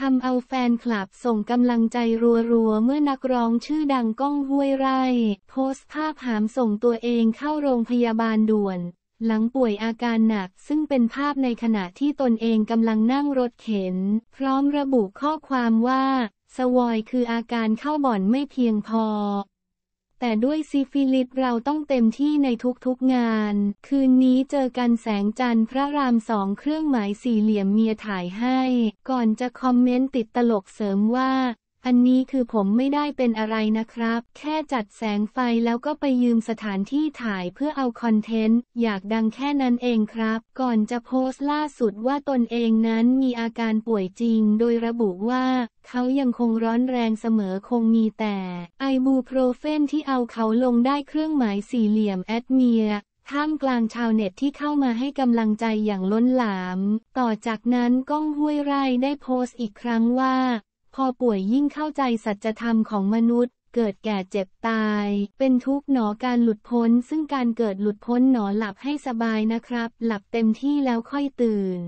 ทำเอาแฟนคลับส่งกำลังใจรัวๆ เมื่อนักร้องชื่อดังก้องห้วยไร่ โพสต์ภาพหามส่งตัวเองเข้าโรงพยาบาลด่วน หลังป่วยอาการหนักซึ่งเป็นภาพในขณะที่ตนเองกำลังนั่งรถเข็น พร้อมระบุข้อความว่า สวอยคืออาการเข้าบ่อนไม่เพียงพอแต่ด้วยซิฟิลิสเราต้องเต็มที่ในทุกๆงาน คืนนี้เจอกันแสงจันทร์พระรามสองเครื่องหมายสี่เหลี่ยมเมียถ่ายให้ ก่อนจะคอมเมนต์ติดตลกเสริมว่าอันนี้คือผมไม่ได้เป็นอะไรนะครับ แค่จัดแสงไฟแล้วก็ไปยืมสถานที่ถ่ายเพื่อเอาคอนเทนต์ อยากดังแค่นั้นเองครับ ก่อนจะโพสต์ล่าสุดว่าตนเองนั้นมีอาการป่วยจริง โดยระบุว่า เขายังคงร้อนแรงเสมอคงมีแต่ไอบูโพรเฟนที่เอาเขาลงได้เครื่องหมายสี่เหลี่ยมแอดเมียท่ามกลางชาวเน็ตที่เข้ามาให้กำลังใจอย่างล้นหลาม ต่อจากนั้นก้องห้วยไร่ได้โพสต์อีกครั้งว่าพอป่วยยิ่งเข้าใจสัจธรรมของมนุษย์ เกิดแก่เจ็บตาย เป็นทุกข์หนอการหลุดพ้น ซึ่งการเกิดหลุดพ้นหนอหลับให้สบายนะครับ หลับเต็มที่แล้วค่อยตื่น